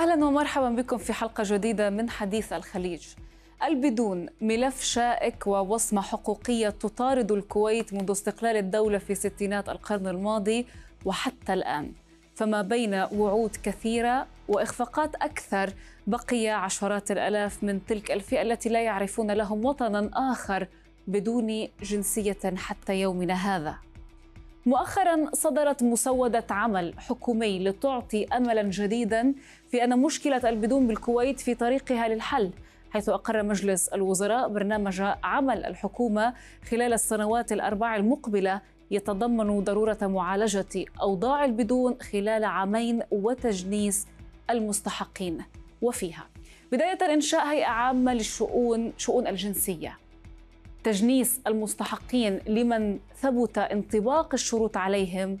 اهلا ومرحبا بكم في حلقه جديده من حديث الخليج. البدون ملف شائك ووصمه حقوقيه تطارد الكويت منذ استقلال الدوله في ستينات القرن الماضي وحتى الان. فما بين وعود كثيره واخفاقات اكثر بقي عشرات الالاف من تلك الفئه التي لا يعرفون لهم وطنا اخر بدون جنسيه حتى يومنا هذا. مؤخرا صدرت مسودة عمل حكومي لتعطي أملا جديدا في أن مشكلة البدون بالكويت في طريقها للحل حيث أقر مجلس الوزراء برنامج عمل الحكومة خلال السنوات الأربع المقبلة يتضمن ضرورة معالجة أوضاع البدون خلال عامين وتجنيس المستحقين وفيها بداية إنشاء هيئة عامة للشؤون شؤون الجنسية تجنيس المستحقين لمن ثبت انطباق الشروط عليهم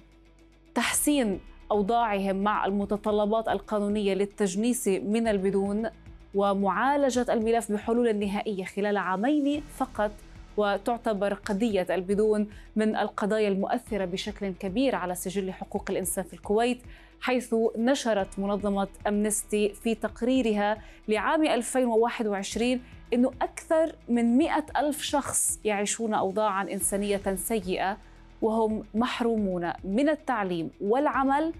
تحسين أوضاعهم مع المتطلبات القانونية للتجنيس من البدون ومعالجة الملف بحلول نهائية خلال عامين فقط وتعتبر قضية البدون من القضايا المؤثرة بشكل كبير على سجل حقوق الإنسان في الكويت حيث نشرت منظمة أمنستي في تقريرها لعام 2021 أنه أكثر من 100 ألف شخص يعيشون أوضاعا إنسانية سيئة وهم محرومون من التعليم والعمل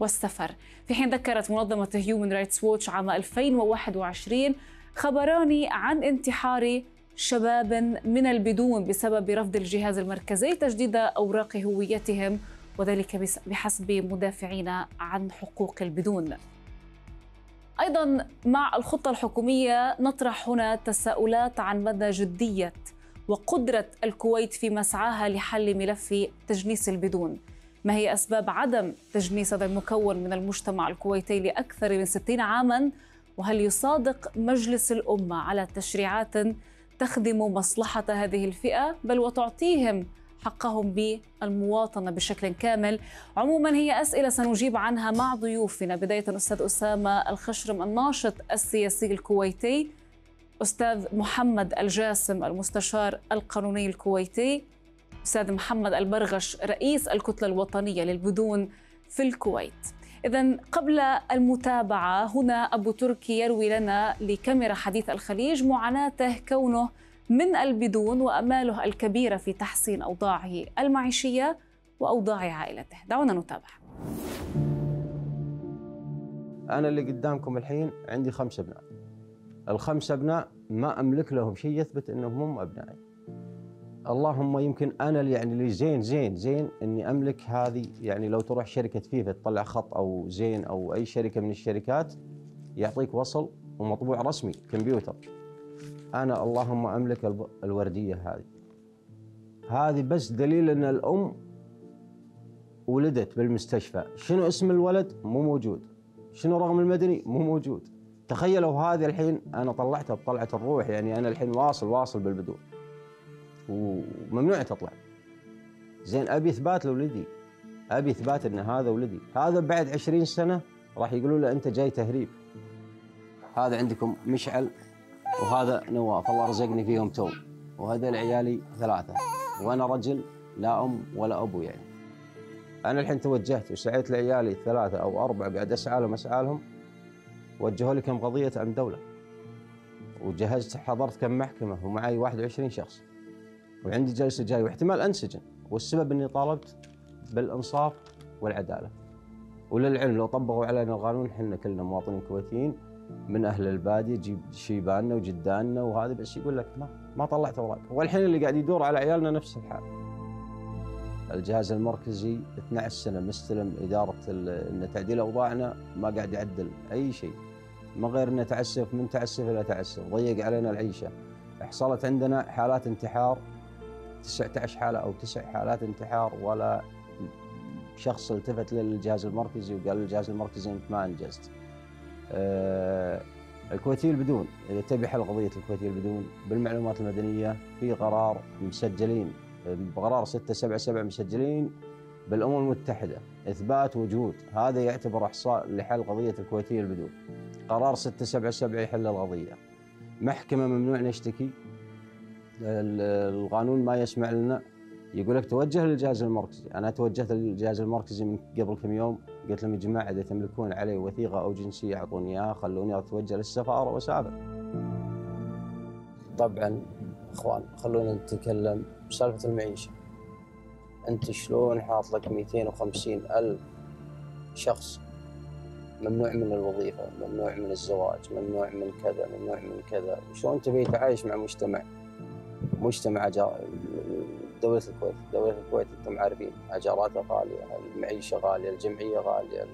والسفر في حين ذكرت منظمة هيومن رايتس ووتش عام 2021 خبران عن انتحار شباب من البدون بسبب رفض الجهاز المركزي تجديد أوراق هويتهم وذلك بحسب مدافعين عن حقوق البدون ايضا مع الخطه الحكوميه نطرح هنا تساؤلات عن مدى جديه وقدرة الكويت في مسعاها لحل ملف تجنيس البدون ما هي أسباب عدم تجنيس هذا المكون من المجتمع الكويتي لأكثر من 60 عاماً وهل يصادق مجلس الأمة على تشريعات تخدم مصلحة هذه الفئة بل وتعطيهم حقهم بالمواطنه بشكل كامل. عموما هي اسئله سنجيب عنها مع ضيوفنا بدايه استاذ اسامه الخشرم الناشط السياسي الكويتي أستاذ محمد الجاسم المستشار القانوني الكويتي أستاذ محمد البرغش رئيس الكتلة الوطنية للبدون في الكويت إذا قبل المتابعة هنا أبو تركي يروي لنا لكاميرا حديث الخليج معاناته كونه من البدون وأماله الكبيرة في تحسين أوضاعه المعيشية وأوضاع عائلته دعونا نتابع أنا اللي قدامكم الحين عندي خمس أبناء الخمس أبناء ما أملك لهم شيء يثبت أنهم هم أبنائي اللهم يمكن أنا يعني لي زين زين زين أني أملك هذه يعني لو تروح شركة فيفا تطلع خط أو زين أو أي شركة من الشركات يعطيك وصل ومطبوع رسمي كمبيوتر أنا اللهم أملك الوردية هذه هذه بس دليل أن الأم ولدت بالمستشفى شنو اسم الولد مو موجود شنو رقم المدني مو موجود تخيلوا هذا الحين انا طلعتها بطلعه الروح يعني انا الحين واصل واصل بالبدو وممنوع تطلع زين ابي اثبات لولدي ابي اثبات ان هذا ولدي هذا بعد 20 سنه راح يقولوا له انت جاي تهريب هذا عندكم مشعل وهذا نواف الله رزقني فيهم تو وهذول عيالي ثلاثه وانا رجل لا ام ولا ابو يعني انا الحين توجهت وسعيت لعيالي الثلاثه او اربعه قاعد اسعى لهم اسعى لهم وجهوا لي كم قضيه امن دوله وجهزت حضرت كم محكمه ومعي 21 شخص وعندي جلسه جاي واحتمال انسجن والسبب اني طالبت بالانصاف والعداله وللعلم لو طبقوا علينا القانون احنا كلنا مواطنين كويتيين من اهل الباديه جيب شيباننا وجداننا وهذا بس يقول لك ما ما طلعت اوراق والحين اللي قاعد يدور على عيالنا نفس الحال الجهاز المركزي 12 سنه مستلم اداره ان تعديل اوضاعنا ما قاعد يعدل اي شيء من غير انه تعسف من تعسف الى تعسف ضيق علينا العيشه حصلت عندنا حالات انتحار 19 حاله او تسع حالات انتحار ولا شخص التفت للجهاز المركزي وقال للجهاز المركزي انت ما انجزت. أه الكويتي البدون اذا تبي حل قضيه الكويتي البدون بالمعلومات المدنيه في قرار مسجلين بقرار 677 مسجلين بالامم المتحده اثبات وجود هذا يعتبر احصاء لحل قضيه الكويتي البدون. قرار 677 يحل القضيه محكمه ممنوع نشتكي القانون ما يسمع لنا يقول لك توجه للجهاز المركزي انا توجهت للجهاز المركزي من قبل كم يوم قلت لهم يا جماعه اذا تملكون علي وثيقه او جنسيه اعطوني اياها خلوني اتوجه للسفاره واسافر طبعا اخوان خلونا نتكلم بسالفه المعيشه انت شلون حاط لك 250 الف شخص ممنوع من الوظيفه ممنوع من الزواج ممنوع من كذا ممنوع من كذا شلون تبي تعايش مع مجتمع مجتمع دولة الكويت دولة الكويت انتم عارفين اجاراتها غالية المعيشة غالية الجمعية غالية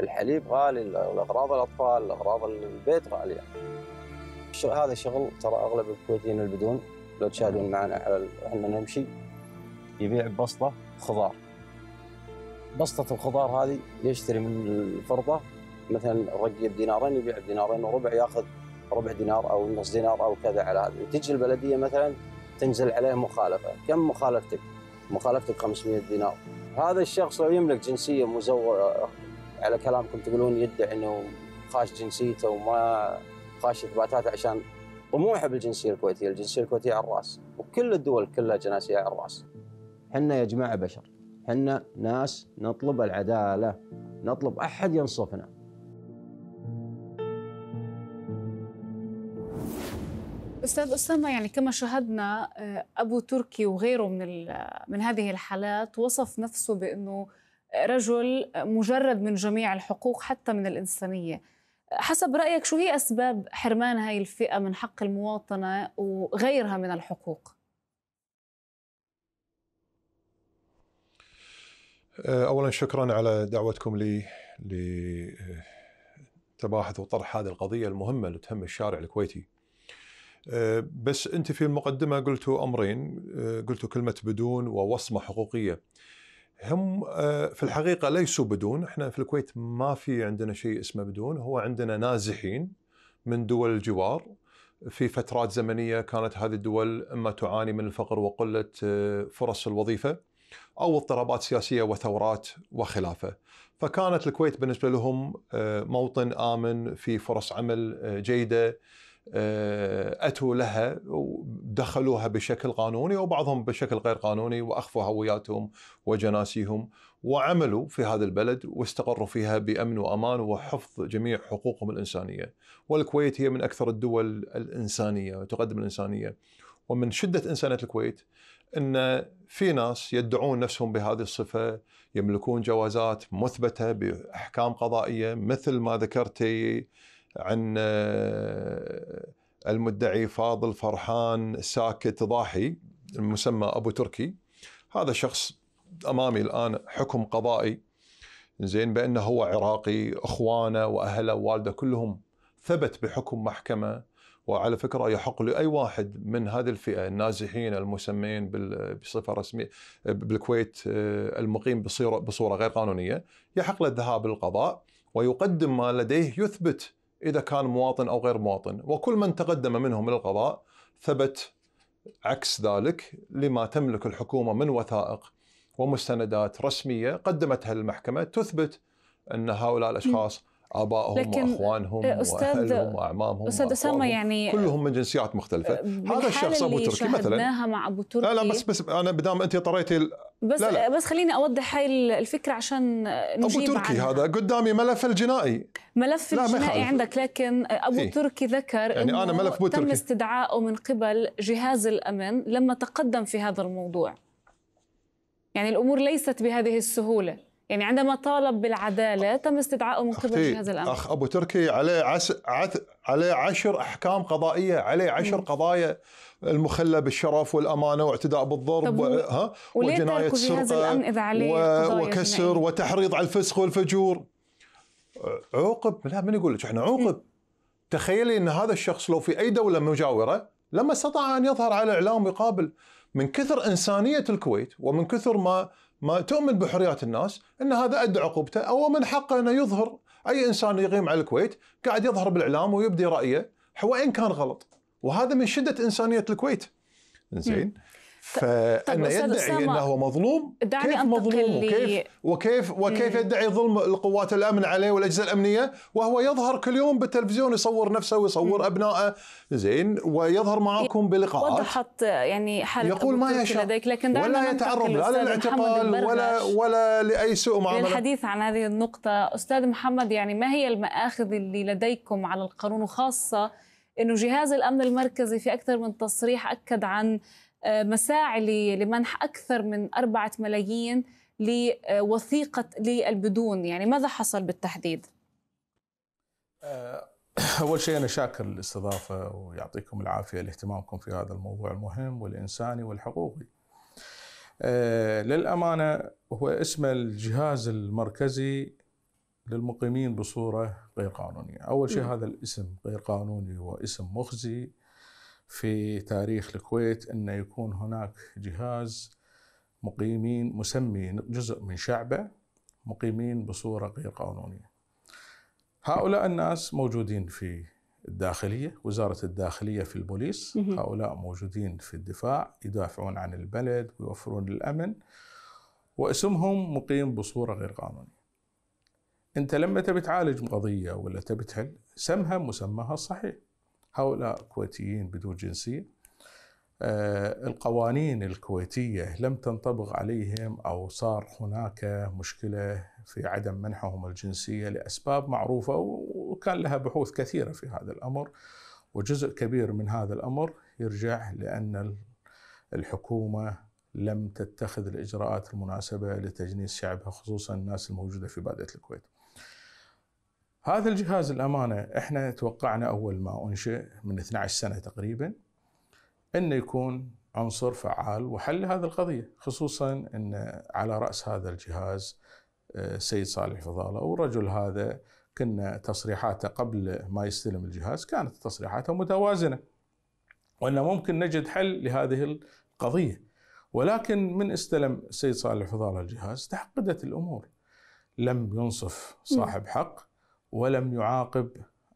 الحليب غالي الاغراض الاطفال اغراض البيت غالية هذا شغل ترى اغلب الكويتيين البدون لو تشاهدون معنا على احنا نمشي يبيع ببسطة خضار بسطة الخضار هذه يشتري من الفرضة مثلا رقية بدينارين يبيع بدينارين وربع ياخذ ربع دينار او نص دينار او كذا على هذا وتجي البلديه مثلا تنزل عليه مخالفه، كم مخالفتك؟ مخالفتك 500 دينار. هذا الشخص لو يملك جنسيه مزوره على كلامكم تقولون يدعي انه خاش جنسيته وما خاش اثباتاته عشان طموحه بالجنسيه الكويتيه، الجنسيه الكويتيه على الراس، وكل الدول كلها جناسيه على الراس. احنا يا جماعه بشر. حنا ناس نطلب العدالة نطلب أحد ينصفنا استاذ اسامه يعني كما شاهدنا آه، ابو تركي وغيره من من هذه الحالات وصف نفسه بانه رجل مجرد من جميع الحقوق حتى من الانسانيه حسب رايك شو هي اسباب حرمان هاي الفئه من حق المواطنه وغيرها من الحقوق آه، اولا شكرا على دعوتكم لي لتباحث آه، وطرح هذه القضيه المهمه اللي تهم الشارع الكويتي. آه، بس انت في المقدمه قلتوا امرين قلتوا كلمه بدون ووصمه حقوقيه. هم في الحقيقه ليسوا بدون، احنا في الكويت ما في عندنا شيء اسمه بدون، هو عندنا نازحين من دول الجوار في فترات زمنيه كانت هذه الدول اما تعاني من الفقر وقله فرص الوظيفه او اضطرابات سياسيه وثورات وخلافه. فكانت الكويت بالنسبه لهم آه، موطن امن في فرص عمل آه، جيده آه، اتوا لها ودخلوها بشكل قانوني وبعضهم بشكل غير قانوني واخفوا هوياتهم وجناسيهم وعملوا في هذا البلد واستقروا فيها بامن وامان وحفظ جميع حقوقهم الانسانيه، والكويت هي من اكثر الدول الانسانيه تقدم الانسانيه ومن شده انسانيه الكويت ان في ناس يدعون نفسهم بهذه الصفه يملكون جوازات مثبته باحكام قضائيه مثل ما ذكرتي عن آه، المدعي فاضل فرحان ساكت ضاحي المسمى ابو تركي هذا شخص امامي الان حكم قضائي زين بانه هو عراقي اخوانه واهله ووالده كلهم ثبت بحكم محكمه وعلى فكره يحق لاي واحد من هذه الفئه النازحين المسمين بصفه رسميه بالكويت آه، المقيم بصوره غير قانونيه يحق له الذهاب للقضاء ويقدم ما لديه يثبت اذا كان مواطن او غير مواطن وكل من تقدم منهم للقضاء ثبت عكس ذلك لما تملك الحكومه من وثائق ومستندات رسميه قدمتها للمحكمه تثبت ان هؤلاء الاشخاص ابائهم لكن واخوانهم إيه، واهلهم واعمامهم استاذ اسامه يعني كلهم من جنسيات مختلفه آه، هذا الشخص ابو تركي مثلا مع ابو تركي لا لا بس بس انا بدام انت طريتي بس لا لا. آه، بس خليني اوضح هاي الفكره عشان نجيب ابو تركي عنها. هذا قدامي ملف الجنائي ملف لا الجنائي مخالف. عندك لكن ابو إيه؟ تركي ذكر يعني إنه انا ملف أبو تركي. تم استدعائه من قبل جهاز الامن لما تقدم في هذا الموضوع يعني الامور ليست بهذه السهوله يعني عندما طالب بالعداله تم استدعائه من قبل جهاز الامن اخ ابو تركي عليه عليه عشر احكام قضائيه عليه عشر م. قضايا المخله بالشرف والامانه واعتداء بالضرب و... ها وجنايه سرقه و... وكسر وتحريض على الفسق والفجور عوقب لا من يقول لك احنا عوقب تخيلي ان هذا الشخص لو في اي دوله مجاوره لما استطاع ان يظهر على الاعلام ويقابل من كثر انسانيه الكويت ومن كثر ما ما تؤمن بحريات الناس ان هذا ادى عقوبته او من حقه انه يظهر اي انسان يقيم على الكويت قاعد يظهر بالاعلام ويبدي رايه وان كان غلط وهذا من شده انسانيه الكويت زين فأن طيب، طيب، يدعي أنه مظلوم دعني كيف مظلوم وكيف, وكيف, وكيف يدعي ظلم القوات الأمن عليه والأجهزة الأمنية وهو يظهر كل يوم بالتلفزيون يصور نفسه ويصور أبنائه زين ويظهر معاكم بلقاءات وضحت يعني حالة يقول ما يشاء لديك لكن ولا يتعرض لا للاعتقال ولا ولا لأي سوء معاملة للحديث عن هذه النقطة أستاذ محمد يعني ما هي المآخذ اللي لديكم على القانون وخاصة أنه جهاز الأمن المركزي في أكثر من تصريح أكد عن آه، مساعي لمنح أكثر من أربعة ملايين لوثيقة للبدون يعني ماذا حصل بالتحديد؟ آه، أول شيء أنا شاكر للاستضافة ويعطيكم العافية لاهتمامكم في هذا الموضوع المهم والإنساني والحقوقي آه، للأمانة هو اسم الجهاز المركزي للمقيمين بصورة غير قانونية أول شيء هذا الاسم غير قانوني واسم مخزي في تاريخ الكويت أن يكون هناك جهاز مقيمين مسمي جزء من شعبه مقيمين بصورة غير قانونية هؤلاء الناس موجودين في الداخلية وزارة الداخلية في البوليس هؤلاء موجودين في الدفاع يدافعون عن البلد ويوفرون الأمن واسمهم مقيم بصورة غير قانونية أنت لما تبي تعالج قضية ولا تبي تحل سمها مسماها الصحيح هؤلاء كويتيين بدون جنسيه آه، القوانين الكويتيه لم تنطبق عليهم او صار هناك مشكله في عدم منحهم الجنسيه لاسباب معروفه وكان لها بحوث كثيره في هذا الامر وجزء كبير من هذا الامر يرجع لان الحكومه لم تتخذ الاجراءات المناسبه لتجنيس شعبها خصوصا الناس الموجوده في باديه الكويت. هذا الجهاز الأمانة إحنا توقعنا أول ما أنشئ من 12 سنة تقريبا أنه يكون عنصر فعال وحل هذه القضية خصوصا أن على رأس هذا الجهاز آه، السيد صالح فضالة والرجل هذا كنا تصريحاته قبل ما يستلم الجهاز كانت تصريحاته متوازنة وأن ممكن نجد حل لهذه القضية ولكن من استلم السيد صالح فضالة الجهاز تحقدت الأمور لم ينصف صاحب حق ولم يعاقب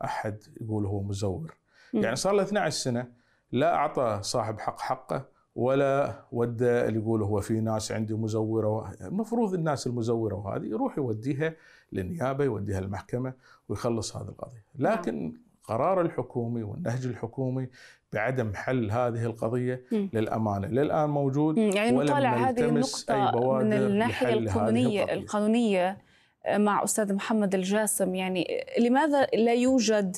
أحد يقول هو مزور يعني صار له 12 سنة لا أعطى صاحب حق حقه ولا ودى اللي يقول هو في ناس عندي مزوره المفروض الناس المزوره وهذه يروح يوديها للنيابه يوديها للمحكمه ويخلص هذه القضيه، نعم. لكن قرار الحكومي والنهج الحكومي بعدم حل هذه القضيه م. للامانه للان موجود يعني نطالع هذه النقطه من الناحيه القانونيه القضية. القانونيه مع أستاذ محمد الجاسم يعني لماذا لا يوجد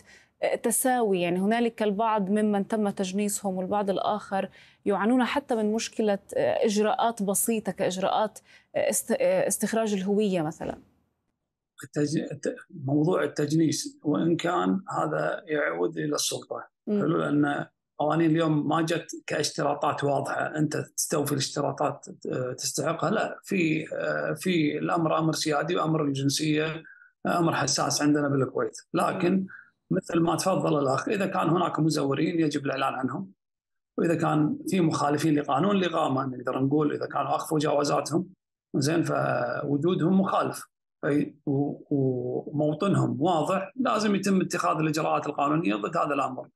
تساوي يعني هنالك البعض ممن تم تجنيسهم والبعض الآخر يعانون حتى من مشكلة إجراءات بسيطة كإجراءات استخراج الهوية مثلا موضوع التجنيس وإن كان هذا يعود إلى السلطة لأن قوانين اليوم ما جت كاشتراطات واضحه انت تستوفي الاشتراطات آه، تستحقها لا في آه، في الامر امر سيادي وامر الجنسيه امر حساس عندنا بالكويت لكن مثل ما تفضل الاخ اذا كان هناك مزورين يجب الاعلان عنهم واذا كان في مخالفين لقانون الاقامه نقدر نقول اذا كانوا اخفوا جوازاتهم زين فوجودهم مخالف وموطنهم واضح لازم يتم اتخاذ الاجراءات القانونيه ضد هذا الامر.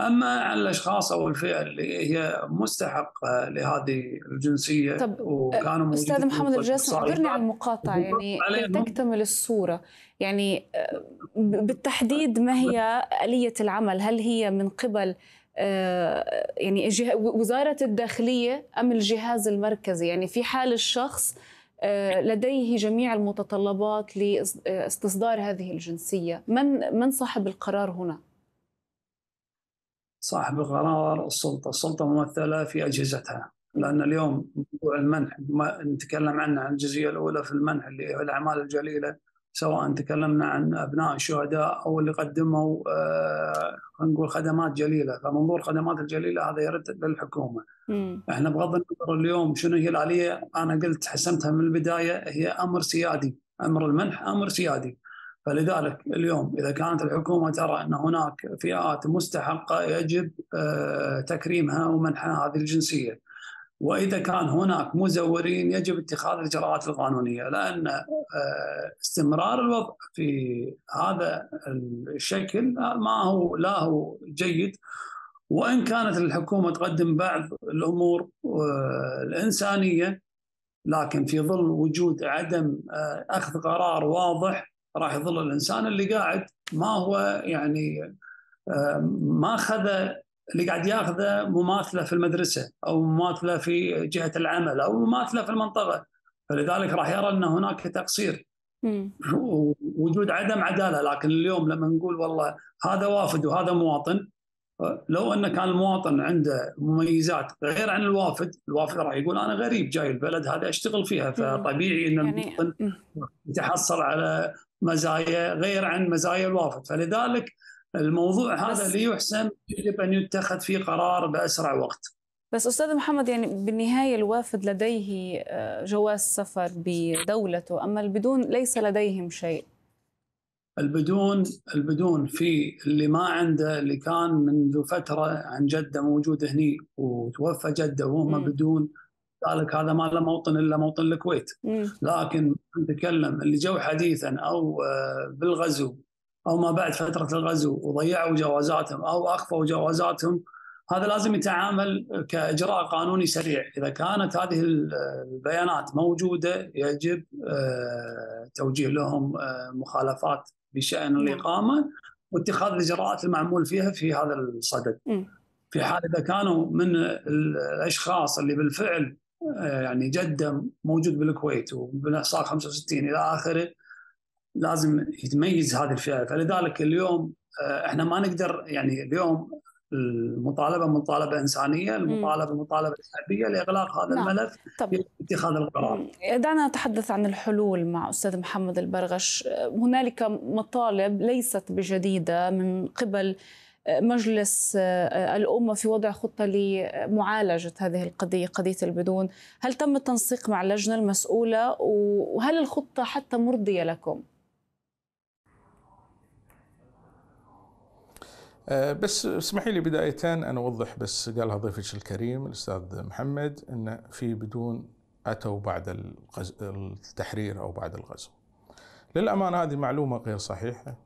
اما عن الاشخاص او الفئه اللي هي مستحق لهذه الجنسيه طب وكانوا استاذ محمد الجاسم اخبرني عن المقاطعه يعني تكتمل الصوره يعني آه، بالتحديد ما هي اليه العمل هل هي من قبل آه، يعني وزاره الداخليه ام الجهاز المركزي يعني في حال الشخص آه، لديه جميع المتطلبات لاستصدار هذه الجنسيه من من صاحب القرار هنا صاحب القرار السلطه، السلطه ممثله في اجهزتها لان اليوم موضوع المنح ما نتكلم عنه عن الجزئيه الاولى في المنح اللي هي الاعمال الجليله سواء تكلمنا عن ابناء الشهداء او اللي قدموا آه نقول خدمات جليله فمنظور خدمات الجليله هذا يرد للحكومه. مم. احنا بغض النظر اليوم شنو هي الاليه انا قلت حسمتها من البدايه هي امر سيادي، امر المنح امر سيادي. فلذلك اليوم اذا كانت الحكومه ترى ان هناك فئات مستحقه يجب آه، تكريمها ومنحها هذه الجنسيه. واذا كان هناك مزورين يجب اتخاذ الاجراءات القانونيه لان آه، استمرار الوضع في هذا الشكل ما هو لا هو جيد وان كانت الحكومه تقدم بعض الامور آه، الانسانيه لكن في ظل وجود عدم اخذ قرار واضح راح يظل الانسان اللي قاعد ما هو يعني آه، ما اخذ اللي قاعد ياخذه مماثله في المدرسه او مماثله في جهه العمل او مماثله في المنطقه فلذلك راح يرى ان هناك تقصير وجود عدم عداله لكن اليوم لما نقول والله هذا وافد وهذا مواطن لو ان كان المواطن عنده مميزات غير عن الوافد، الوافد راح يقول انا غريب جاي البلد هذا اشتغل فيها فطبيعي ان يعني المواطن يتحصل على مزايا غير عن مزايا الوافد فلذلك الموضوع هذا اللي يحسن يجب ان يتخذ فيه قرار باسرع وقت بس استاذ محمد يعني بالنهايه الوافد لديه آه، جواز سفر بدولته اما البدون ليس لديهم شيء البدون البدون في اللي ما عنده اللي كان منذ فتره عن جده موجود هني وتوفى جده وهم بدون لك هذا ما له موطن الا موطن الكويت لكن نتكلم اللي جو حديثا او آه، بالغزو او ما بعد فتره الغزو وضيعوا جوازاتهم او اخفوا جوازاتهم هذا لازم يتعامل كاجراء قانوني سريع اذا كانت هذه آه، البيانات موجوده يجب آه، توجيه لهم مخالفات بشان نعم. الاقامه واتخاذ الاجراءات المعمول فيها في هذا الصدد في حال اذا كانوا من الاشخاص اللي بالفعل آه، يعني جده موجود بالكويت وبالاحصاء 65 الى اخره لازم يتميز هذه الفئه فلذلك اليوم آه، احنا ما نقدر يعني اليوم المطالبه مطالبه انسانيه، المطالبه مطالبه شعبيه لاغلاق هذا نعم. الملف طب. اتخاذ القرار. دعنا نتحدث عن الحلول مع استاذ محمد البرغش، آه، هنالك مطالب ليست بجديده من قبل مجلس آه، الأمة في وضع خطة لمعالجة هذه القضية قضية البدون هل تم التنسيق مع اللجنة المسؤولة وهل الخطة حتى مرضية لكم؟ آه، بس اسمحي لي بداية أن أوضح بس قالها ضيفك الكريم الأستاذ محمد أن في بدون أتوا بعد التحرير أو بعد الغزو للأمانة هذه معلومة غير صحيحة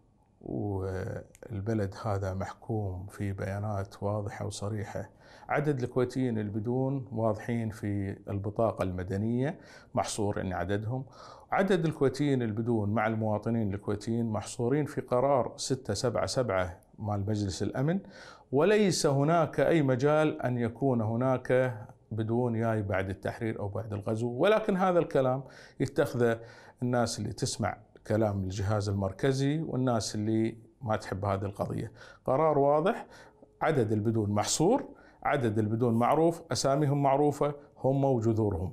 والبلد هذا محكوم في بيانات واضحه وصريحه عدد الكويتيين البدون واضحين في البطاقه المدنيه محصور ان عددهم عدد الكويتيين البدون مع المواطنين الكويتيين محصورين في قرار 677 مال مجلس الامن وليس هناك اي مجال ان يكون هناك بدون ياي بعد التحرير او بعد الغزو ولكن هذا الكلام يتخذه الناس اللي تسمع كلام الجهاز المركزي والناس اللي ما تحب هذه القضية قرار واضح عدد البدون محصور عدد البدون معروف أساميهم معروفة هم وجذورهم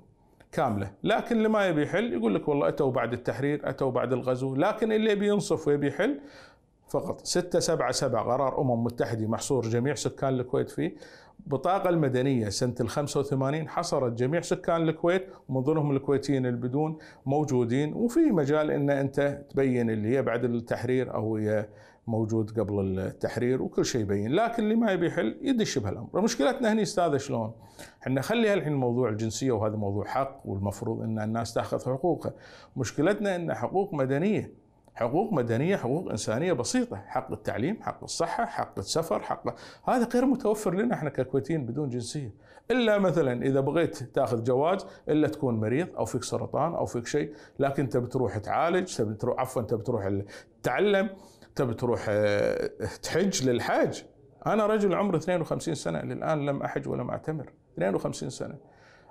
كاملة لكن اللي ما يبي يحل يقول لك والله أتوا بعد التحرير أتوا بعد الغزو لكن اللي يبي ينصف ويبي يحل فقط 7 قرار أمم متحدة محصور جميع سكان الكويت فيه البطاقة المدنية سنة ال 85 حصرت جميع سكان الكويت ومن ضمنهم الكويتيين البدون موجودين وفي مجال ان انت تبين اللي هي بعد التحرير او هي موجود قبل التحرير وكل شيء يبين لكن اللي ما يبي يحل يدش بهالامر مشكلتنا هنا استاذ شلون احنا خلي الحين موضوع الجنسيه وهذا موضوع حق والمفروض ان الناس تاخذ حقوقها مشكلتنا ان حقوق مدنيه حقوق مدنيه حقوق انسانيه بسيطه حق التعليم حق الصحه حق السفر حق هذا غير متوفر لنا احنا ككويتيين بدون جنسيه الا مثلا اذا بغيت تاخذ جواز الا تكون مريض او فيك سرطان او فيك شيء لكن تبي تروح تعالج آه، تبي تروح عفوا تبي تروح تتعلم تبي تروح تحج للحج انا رجل عمره 52 سنه للان لم احج ولم اعتمر 52 سنه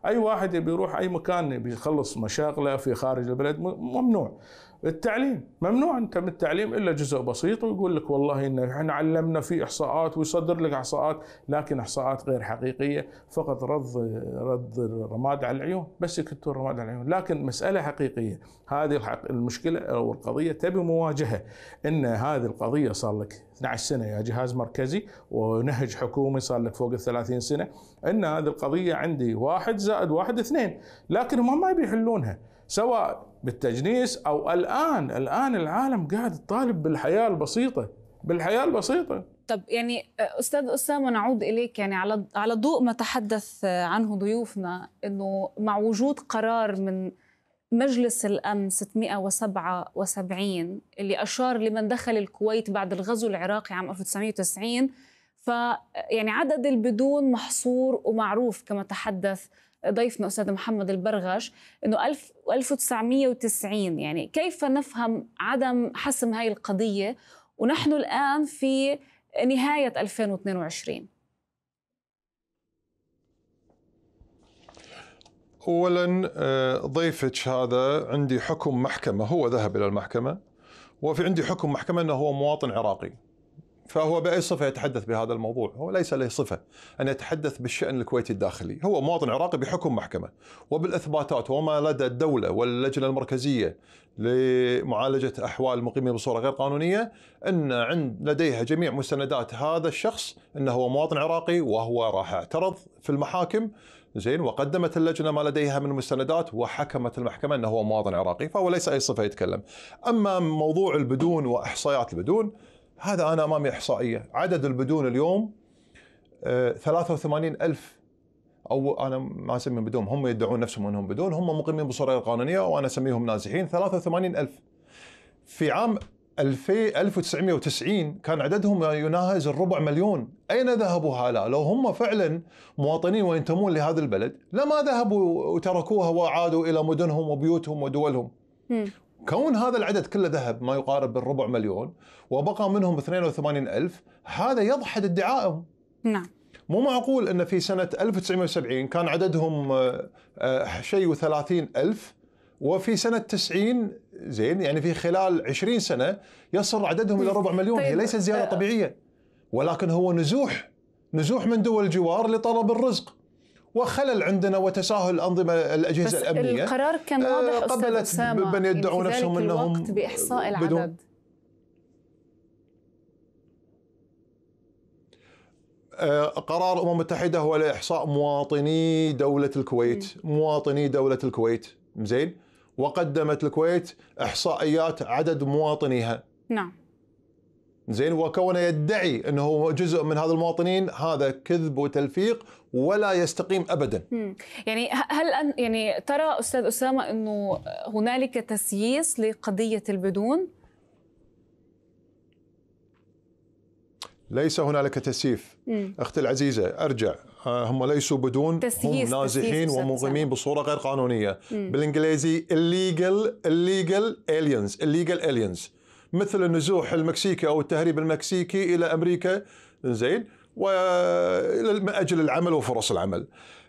اي واحد يبي يروح اي مكان يبي يخلص مشاغله في خارج البلد ممنوع التعليم ممنوع انت من التعليم الا جزء بسيط ويقول لك والله ان احنا علمنا في احصاءات ويصدر لك احصاءات لكن احصاءات غير حقيقيه فقط رد رد الرماد على العيون بس يكتبوا الرماد على العيون لكن مساله حقيقيه هذه المشكله او القضيه تبي مواجهه ان هذه القضيه صار لك 12 سنه يا جهاز مركزي ونهج حكومي صار لك فوق ال 30 سنه ان هذه القضيه عندي واحد زائد واحد اثنين لكن هم ما يبي يحلونها سواء بالتجنيس او الان الان العالم قاعد يطالب بالحياه البسيطه بالحياه البسيطه طب يعني آه، استاذ اسامه نعود اليك يعني على على ضوء ما تحدث آه، عنه ضيوفنا انه مع وجود قرار من مجلس الامن 677 اللي اشار لمن دخل الكويت بعد الغزو العراقي عام 1990 ف يعني عدد البدون محصور ومعروف كما تحدث ضيفنا أستاذ محمد البرغش أنه 1990 يعني كيف نفهم عدم حسم هاي القضية ونحن الآن في نهاية 2022 اولا آه، ضيفك هذا عندي حكم محكمه هو ذهب الى المحكمه وفي عندي حكم محكمه انه هو مواطن عراقي فهو بأي صفة يتحدث بهذا الموضوع؟ هو ليس له صفة أن يتحدث بالشأن الكويتي الداخلي هو مواطن عراقي بحكم محكمة وبالإثباتات وما لدى الدولة واللجنة المركزية لمعالجة أحوال المقيمين بصورة غير قانونية أن عند لديها جميع مستندات هذا الشخص أنه هو مواطن عراقي وهو راح اعترض في المحاكم زين وقدمت اللجنه ما لديها من مستندات وحكمت المحكمه انه هو مواطن عراقي فهو ليس اي صفه يتكلم اما موضوع البدون واحصائيات البدون هذا أنا أمامي إحصائية عدد البدون اليوم 83 آه، ألف أو أنا ما أسميهم بدون هم يدعون نفسهم أنهم بدون هم مقيمين بالصورة القانونية وأنا أسميهم نازحين 83 ألف في عام 2000 1990 كان عددهم يناهز الربع مليون أين ذهبوا هؤلاء لو هم فعلا مواطنين وينتمون لهذا البلد لما ذهبوا وتركوها وعادوا إلى مدنهم وبيوتهم ودولهم كون هذا العدد كله ذهب ما يقارب الربع مليون وبقى منهم 82 ألف هذا يضحد ادعائهم نعم مو معقول أن في سنة 1970 كان عددهم آه، آه، شيء و30 ألف وفي سنة 90 زين يعني في خلال 20 سنة يصل عددهم إلى ربع مليون طيب. هي ليست زيادة آه، طبيعية ولكن هو نزوح نزوح من دول الجوار لطلب الرزق وخلل عندنا وتساهل الانظمه الاجهزه بس الامنيه القرار كان آه، واضح قبلت من يدعون يعني نفسهم انهم باحصاء العدد بدون آه، قرار الامم المتحده هو لاحصاء مواطني دوله الكويت مواطني دوله الكويت زين وقدمت الكويت احصائيات عدد مواطنيها نعم زين وكونه يدعي انه هو جزء من هذا المواطنين هذا كذب وتلفيق ولا يستقيم ابدا. يعني هل يعني ترى استاذ اسامه انه هنالك تسييس لقضيه البدون؟ ليس هنالك تسييف اختي العزيزه ارجع آه، هم ليسوا بدون تسييس. هم نازحين ومقيمين بصوره غير قانونيه مم. بالانجليزي illegal illegal aliens illegal aliens مثل النزوح المكسيكي او التهريب المكسيكي الى امريكا زين من اجل العمل وفرص العمل.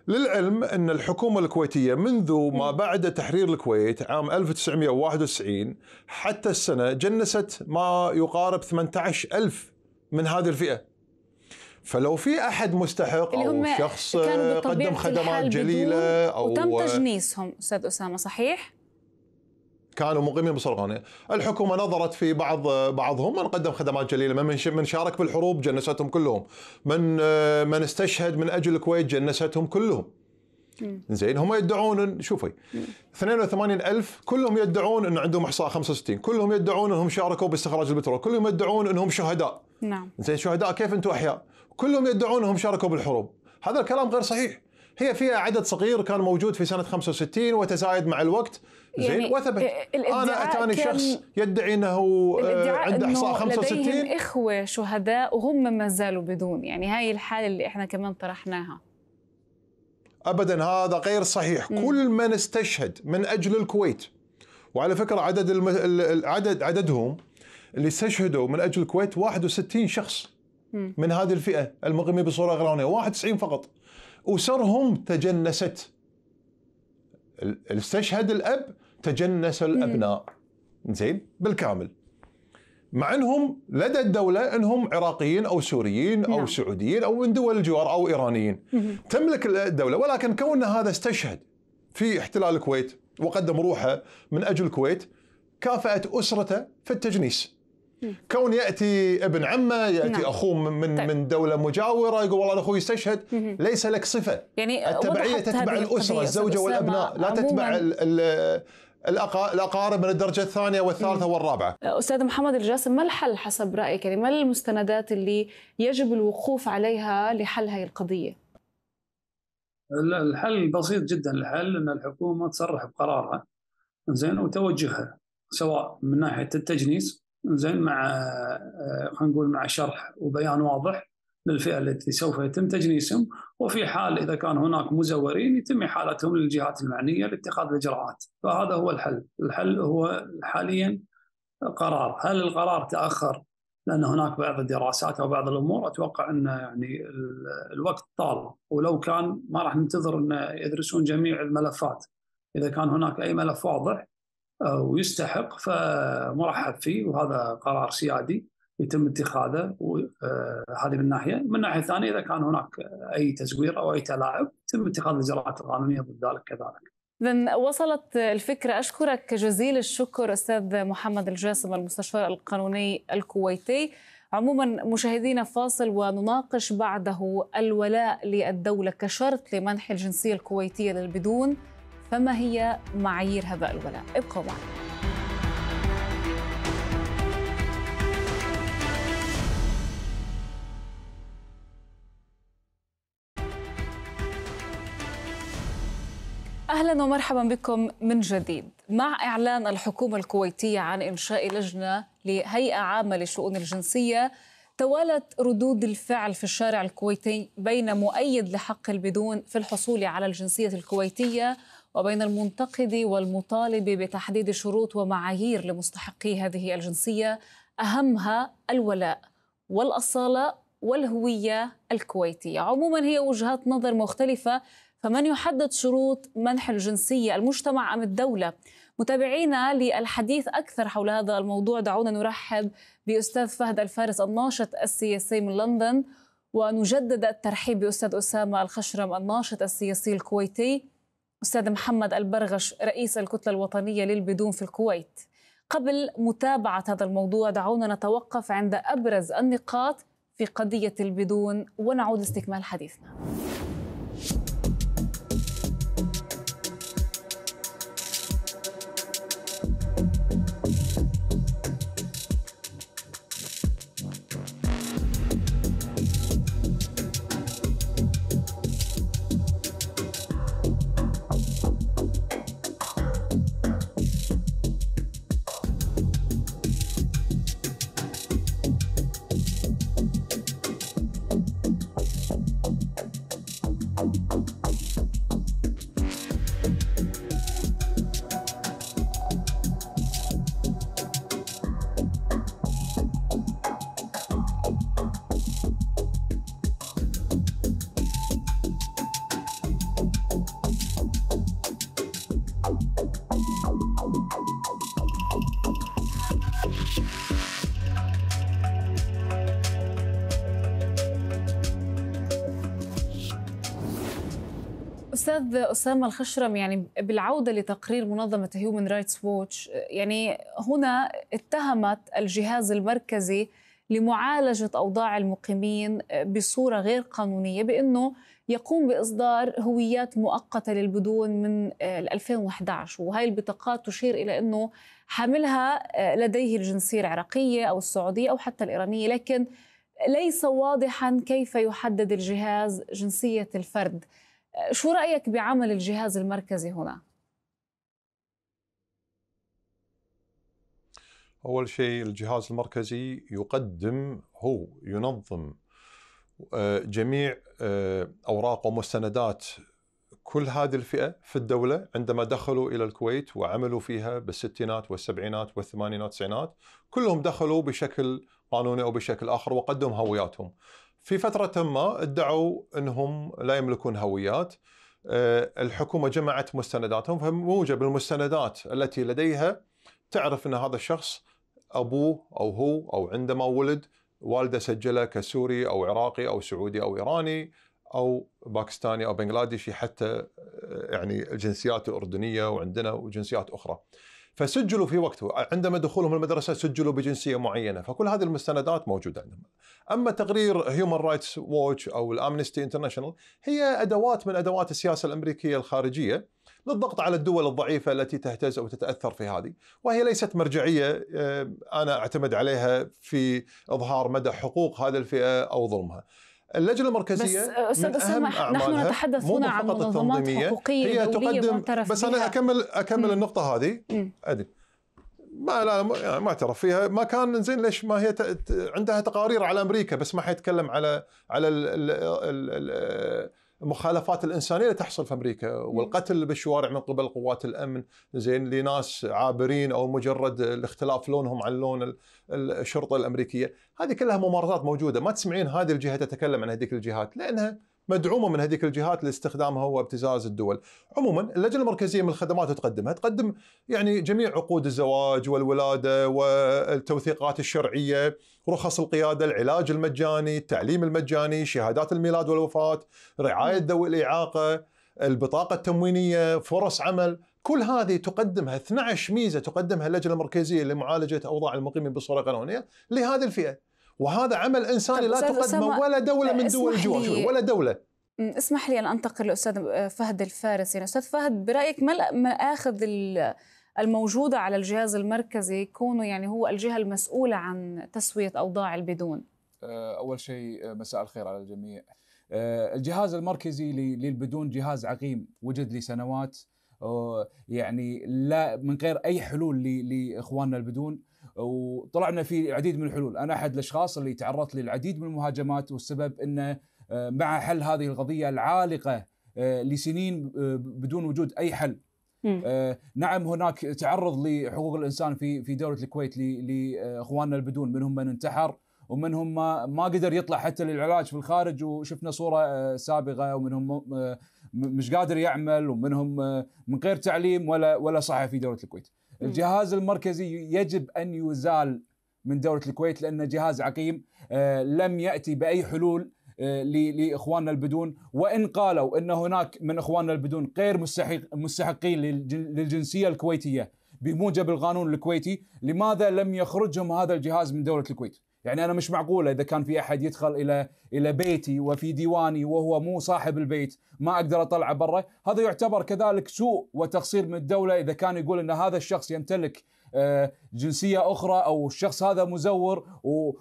للعلم ان الحكومه الكويتيه منذ ما بعد تحرير الكويت عام 1991 حتى السنه جنست ما يقارب 18000 من هذه الفئه. فلو في احد مستحق او شخص قدم خدمات جليله او تم تجنيسهم استاذ اسامه صحيح؟ كانوا مقيمين بصرغانه، الحكومه نظرت في بعض بعضهم من قدم خدمات جليله، من من شارك بالحروب جنستهم كلهم، من من استشهد من اجل الكويت جنستهم كلهم. زين هم يدعون شوفي 82000 كلهم يدعون انه عندهم احصاء 65 كلهم يدعون انهم شاركوا باستخراج البترول كلهم يدعون انهم شهداء نعم زين شهداء كيف انتم احياء كلهم يدعون انهم شاركوا بالحروب هذا الكلام غير صحيح هي فيها عدد صغير كان موجود في سنه 65 وتزايد مع الوقت زين يعني وثبت إيه، انا اتاني شخص يدعي آه، انه عنده احصاء 65 لديهم اخوه شهداء وهم ما زالوا بدون يعني هاي الحاله اللي احنا كمان طرحناها ابدا هذا غير صحيح م. كل من استشهد من اجل الكويت وعلى فكره عدد الم... العدد عددهم اللي استشهدوا من اجل الكويت 61 شخص من هذه الفئه المقيمه بصوره غير 91 فقط اسرهم تجنست استشهد الاب تجنس الابناء زين بالكامل مع انهم لدى الدوله انهم عراقيين او سوريين او نعم. سعوديين او من دول الجوار او ايرانيين تملك الدوله ولكن كون هذا استشهد في احتلال الكويت وقدم روحه من اجل الكويت كافأت اسرته في التجنيس كون ياتي ابن عمه ياتي نعم. اخوه من طيب. من دوله مجاوره يقول والله اخوي استشهد ليس لك صفه يعني التبعيه تتبع الاسره الزوجه والابناء لا تتبع الاقارب من الدرجه الثانيه والثالثه والرابعه. استاذ محمد الجاسم ما الحل حسب رايك؟ يعني ما المستندات اللي يجب الوقوف عليها لحل هذه القضيه؟ الحل بسيط جدا الحل ان الحكومه تصرح بقرارها زين وتوجهها سواء من ناحيه التجنيس زين مع آه، خلينا نقول مع شرح وبيان واضح للفئه التي سوف يتم تجنيسهم وفي حال اذا كان هناك مزورين يتم احالتهم للجهات المعنيه لاتخاذ الاجراءات فهذا هو الحل، الحل هو حاليا قرار، هل القرار تاخر لان هناك بعض الدراسات او بعض الامور اتوقع ان يعني الوقت طال ولو كان ما راح ننتظر ان يدرسون جميع الملفات اذا كان هناك اي ملف واضح آه، ويستحق فمرحب فيه وهذا قرار سيادي يتم اتخاذه آه، هذه من ناحيه، من ناحيه ثانيه اذا كان هناك اي تزوير او اي تلاعب يتم اتخاذ الاجراءات القانونيه ضد ذلك كذلك. إذا وصلت الفكرة أشكرك جزيل الشكر أستاذ محمد الجاسم المستشار القانوني الكويتي عموما مشاهدينا فاصل ونناقش بعده الولاء للدولة كشرط لمنح الجنسية الكويتية للبدون فما هي معايير هباء الولاء ابقوا معنا اهلا ومرحبا بكم من جديد مع اعلان الحكومه الكويتيه عن انشاء لجنه لهيئه عامه للشؤون الجنسيه توالت ردود الفعل في الشارع الكويتي بين مؤيد لحق البدون في الحصول على الجنسيه الكويتيه وبين المنتقد والمطالب بتحديد شروط ومعايير لمستحقي هذه الجنسيه اهمها الولاء والاصاله والهويه الكويتيه عموما هي وجهات نظر مختلفه فمن يحدد شروط منح الجنسيه المجتمع ام الدوله متابعينا للحديث اكثر حول هذا الموضوع دعونا نرحب باستاذ فهد الفارس الناشط السياسي من لندن ونجدد الترحيب باستاذ اسامه الخشرم الناشط السياسي الكويتي أستاذ محمد البرغش رئيس الكتلة الوطنية للبدون في الكويت قبل متابعة هذا الموضوع دعونا نتوقف عند أبرز النقاط في قضية البدون ونعود لاستكمال حديثنا استاذ اسامه الخشرم يعني بالعوده لتقرير منظمه هيومن رايتس ووتش يعني هنا اتهمت الجهاز المركزي لمعالجه اوضاع المقيمين بصوره غير قانونيه بانه يقوم باصدار هويات مؤقته للبدون من 2011 وهي البطاقات تشير الى انه حاملها لديه الجنسيه العراقيه او السعوديه او حتى الايرانيه لكن ليس واضحا كيف يحدد الجهاز جنسيه الفرد شو رأيك بعمل الجهاز المركزي هنا؟ أول شيء الجهاز المركزي يقدم هو ينظم آه، جميع آه، أوراق ومستندات كل هذه الفئة في الدولة عندما دخلوا إلى الكويت وعملوا فيها بالستينات والسبعينات والثمانينات والتسعينات كلهم دخلوا بشكل قانوني أو بشكل آخر وقدموا هوياتهم في فترة ما ادعوا انهم لا يملكون هويات آه، الحكومة جمعت مستنداتهم فموجب المستندات التي لديها تعرف ان هذا الشخص ابوه او هو او عندما ولد والده سجله كسوري او عراقي او سعودي او ايراني او باكستاني او بنغلاديشي حتى آه، يعني الجنسيات الاردنيه وعندنا وجنسيات اخرى. فسجلوا في وقته عندما دخولهم المدرسه سجلوا بجنسيه معينه فكل هذه المستندات موجوده عندهم اما تقرير هيومن رايتس ووتش او الامنستي انترناشونال هي ادوات من ادوات السياسه الامريكيه الخارجيه للضغط على الدول الضعيفه التي تهتز او تتاثر في هذه، وهي ليست مرجعيه آه، انا اعتمد عليها في اظهار مدى حقوق هذه الفئه او ظلمها. اللجنه المركزيه بس استاذ اسامه نحن نتحدث هنا عن منظمات حقوقيه هي تقدم بس انا اكمل اكمل مم. النقطه هذه ادري ما لا يعني ما اعترف فيها ما كان زين ليش ما هي عندها تقارير على امريكا بس ما حيتكلم على على الـ الـ الـ الـ الـ الـ الـ المخالفات الانسانيه اللي تحصل في امريكا والقتل بالشوارع من قبل قوات الامن زين لناس عابرين او مجرد الاختلاف لونهم عن لون الشرطه الامريكيه، هذه كلها ممارسات موجوده، ما تسمعين هذه الجهه تتكلم عن هذيك الجهات لانها مدعومه من هذيك الجهات لاستخدامها وابتزاز الدول. عموما اللجنه المركزيه من الخدمات تقدمها، تقدم يعني جميع عقود الزواج والولاده والتوثيقات الشرعيه رخص القياده، العلاج المجاني، التعليم المجاني، شهادات الميلاد والوفاه، رعايه ذوي الاعاقه، البطاقه التموينيه، فرص عمل، كل هذه تقدمها 12 ميزه تقدمها اللجنه المركزيه لمعالجه اوضاع المقيمين بالصوره قانونيه لهذه الفئه، وهذا عمل انساني طيب لا تقدمه ولا دوله من دول الجوار ولا دوله. اسمح لي ان انتقل للاستاذ فهد الفارسي استاذ فهد برايك ما اخذ الموجودة على الجهاز المركزي يكونوا يعني هو الجهة المسؤولة عن تسوية أوضاع البدون آه، أول شيء آه، مساء الخير على الجميع آه، الجهاز المركزي للبدون جهاز عقيم وجد لسنوات يعني لا من غير اي حلول لاخواننا البدون وطلعنا في العديد من الحلول انا احد الاشخاص اللي تعرضت للعديد من المهاجمات والسبب انه مع حل هذه القضيه العالقه لسنين بدون وجود اي حل آه، نعم هناك تعرض لحقوق الانسان في في دوله الكويت لاخواننا البدون منهم من انتحر ومنهم ما ما قدر يطلع حتى للعلاج في الخارج وشفنا صوره آه، سابقه ومنهم آه، مش قادر يعمل ومنهم من غير تعليم ولا ولا صحه في دوله الكويت. الجهاز المركزي يجب ان يزال من دوله الكويت لانه جهاز عقيم لم ياتي باي حلول آه، لاخواننا البدون وان قالوا ان هناك من اخواننا البدون غير مستحقين للجنسيه الكويتيه بموجب القانون الكويتي لماذا لم يخرجهم هذا الجهاز من دوله الكويت؟ يعني انا مش معقوله اذا كان في احد يدخل الى الى بيتي وفي ديواني وهو مو صاحب البيت ما اقدر اطلعه برا، هذا يعتبر كذلك سوء وتقصير من الدوله اذا كان يقول ان هذا الشخص يمتلك آه، جنسيه اخرى او الشخص هذا مزور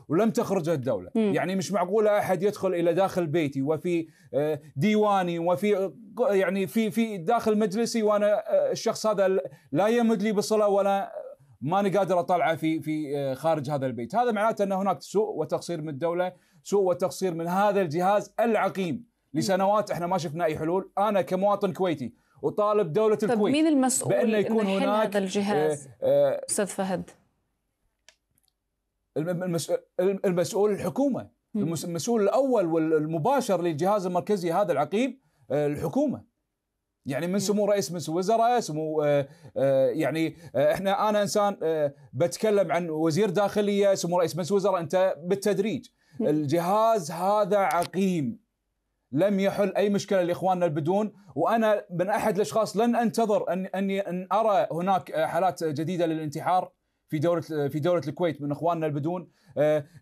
ولم تخرجه الدوله، م. يعني مش معقوله احد يدخل الى داخل بيتي وفي آه، ديواني وفي يعني في في داخل مجلسي وانا آه، الشخص هذا لا يمد لي بصله ولا ماني قادر اطلعه في في آه، خارج هذا البيت، هذا معناته ان هناك سوء وتقصير من الدوله، سوء وتقصير من هذا الجهاز العقيم، لسنوات احنا ما شفنا اي حلول، انا كمواطن كويتي وطالب دوله طب الكويت مين المسؤول بأن يكون هناك هذا الجهاز آه، آه، استاذ فهد المسؤول الحكومه المسؤول الاول والمباشر للجهاز المركزي هذا العقيم الحكومه يعني من سمو رئيس مجلس سمو وزراء سمو آه، آه، يعني آه، احنا انا انسان بتكلم عن وزير داخليه سمو رئيس مجلس وزراء انت بالتدريج الجهاز هذا عقيم لم يحل اي مشكله لاخواننا البدون وانا من احد الاشخاص لن انتظر ان اني ان ارى هناك حالات جديده للانتحار في دوله في دوله الكويت من اخواننا البدون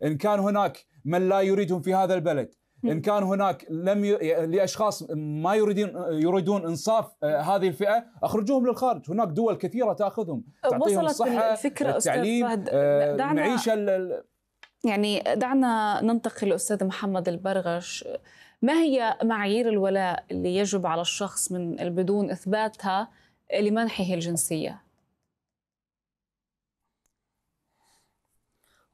ان كان هناك من لا يريدهم في هذا البلد ان نعم. كان هناك لم ي... لاشخاص ما يريدون يريدون انصاف آه، هذه الفئه اخرجوهم للخارج هناك دول كثيره تاخذهم أه، تعطيهم الصحه الفكره التعليم استاذ آه، دعنا معيشه ال... يعني دعنا ننتقل الاستاذ محمد البرغش ما هي معايير الولاء اللي يجب على الشخص من بدون اثباتها لمنحه الجنسيه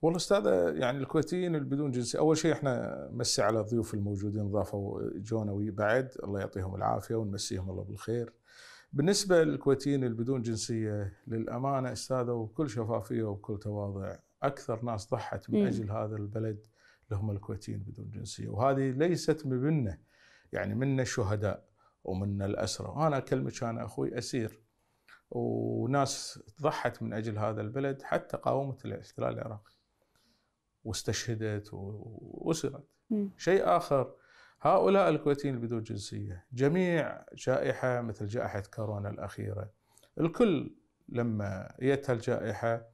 والله استاذ يعني الكويتيين اللي بدون جنسيه اول شيء احنا مسي على الضيوف الموجودين ضافوا جونا بعد الله يعطيهم العافيه ونمسيهم الله بالخير بالنسبه للكويتيين اللي بدون جنسيه للامانه استاذه وبكل شفافيه وبكل تواضع اكثر ناس ضحت من اجل هذا البلد لهم هم الكويتيين بدون جنسيه وهذه ليست منا يعني منا الشهداء ومنا الاسرى وانا اكلمك انا اخوي اسير وناس ضحت من اجل هذا البلد حتى قاومت الاحتلال العراقي واستشهدت وأسرت شيء آخر هؤلاء الكويتيين اللي بدون جنسية جميع جائحة مثل جائحة كورونا الأخيرة الكل لما جت الجائحة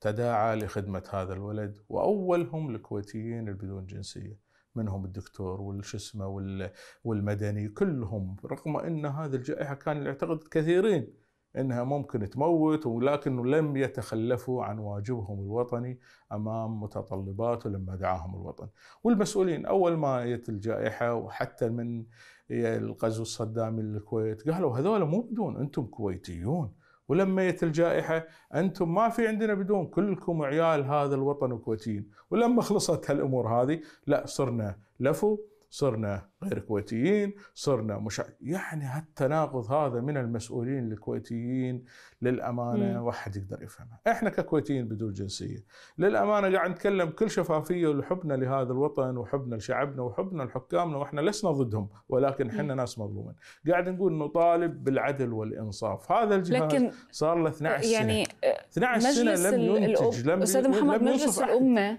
تداعى لخدمة هذا الولد وأولهم الكويتيين اللي بدون جنسية منهم الدكتور والشسمه اسمه والمدني كلهم رغم ان هذه الجائحه كان يعتقد كثيرين انها ممكن تموت ولكنه لم يتخلفوا عن واجبهم الوطني امام متطلبات ولما دعاهم الوطن. والمسؤولين اول ما جت الجائحه وحتى من الغزو الصدامي للكويت قالوا هذول مو بدون انتم كويتيون ولما جت الجائحه انتم ما في عندنا بدون كلكم عيال هذا الوطن وكويتيين ولما خلصت هالامور هذه لا صرنا لفوا صرنا غير كويتيين صرنا مش يعني هالتناقض هذا من المسؤولين الكويتيين للأمانة مم. واحد يقدر يفهمها إحنا ككويتيين بدون جنسية للأمانة قاعد نتكلم كل شفافية وحبنا لهذا الوطن وحبنا لشعبنا وحبنا لحكامنا وإحنا لسنا ضدهم ولكن إحنا ناس مظلومين قاعد نقول نطالب بالعدل والإنصاف هذا الجهاز لكن صار له 12 يعني سنة 12 سنة لم ينتج لم, أستاذ محمد لم مجلس الأمة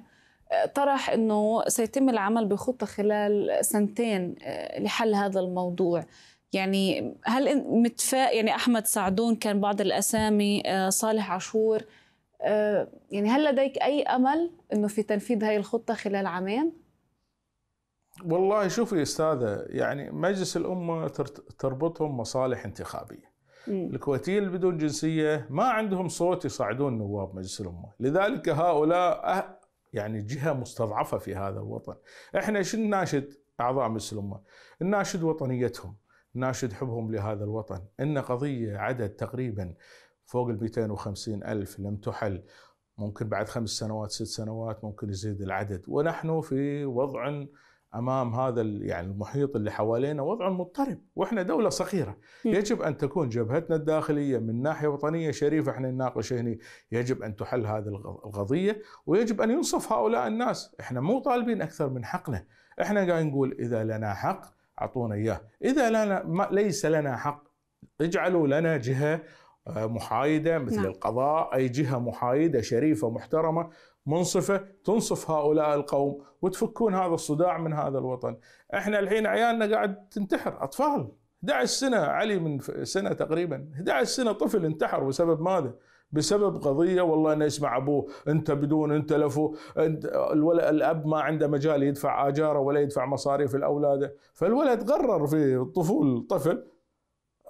طرح انه سيتم العمل بخطه خلال سنتين آه، لحل هذا الموضوع يعني هل متفائل يعني احمد سعدون كان بعض الاسامي آه، صالح عاشور آه، يعني هل لديك اي امل انه في تنفيذ هذه الخطه خلال عامين؟ والله شوفي استاذه يعني مجلس الامه تربطهم مصالح انتخابيه. الكويتيين اللي بدون جنسيه ما عندهم صوت يصعدون نواب مجلس الامه، لذلك هؤلاء يعني جهه مستضعفه في هذا الوطن احنا شو نناشد اعضاء مجلس الامه نناشد وطنيتهم ناشد حبهم لهذا الوطن ان قضيه عدد تقريبا فوق ال 250 ألف لم تحل ممكن بعد خمس سنوات ست سنوات ممكن يزيد العدد ونحن في وضع امام هذا يعني المحيط اللي حوالينا وضع مضطرب واحنا دوله صغيره يجب ان تكون جبهتنا الداخليه من ناحيه وطنيه شريفه احنا نناقش هنا يجب ان تحل هذه القضيه ويجب ان ينصف هؤلاء الناس احنا مو طالبين اكثر من حقنا احنا قاعد نقول اذا لنا حق اعطونا اياه اذا لنا ما ليس لنا حق اجعلوا لنا جهه آه، محايده مثل نعم. القضاء اي جهه محايده شريفه محترمه منصفه تنصف هؤلاء القوم وتفكون هذا الصداع من هذا الوطن. احنا الحين عيالنا قاعد تنتحر اطفال 11 سنه علي من سنه تقريبا 11 سنه طفل انتحر بسبب ماذا؟ بسبب قضيه والله انا يسمع ابوه انت بدون انت لفو انت الاب ما عنده مجال يدفع اجاره ولا يدفع مصاريف الاولاد فالولد غرر في طفول طفل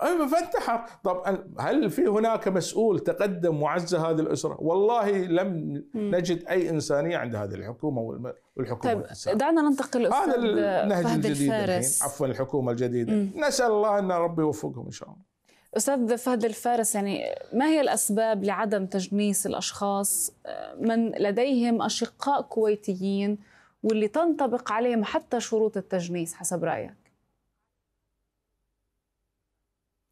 فانتحر طب هل في هناك مسؤول تقدم وعز هذه الأسرة والله لم نجد أي إنسانية عند هذه الحكومة والحكومة طيب دعنا ننتقل هذا النهج الجديد عفوا الحكومة الجديده مم. نسأل الله أن ربي يوفقهم إن شاء الله استاذ فهد الفارس يعني ما هي الاسباب لعدم تجنيس الاشخاص من لديهم اشقاء كويتيين واللي تنطبق عليهم حتى شروط التجنيس حسب رايك؟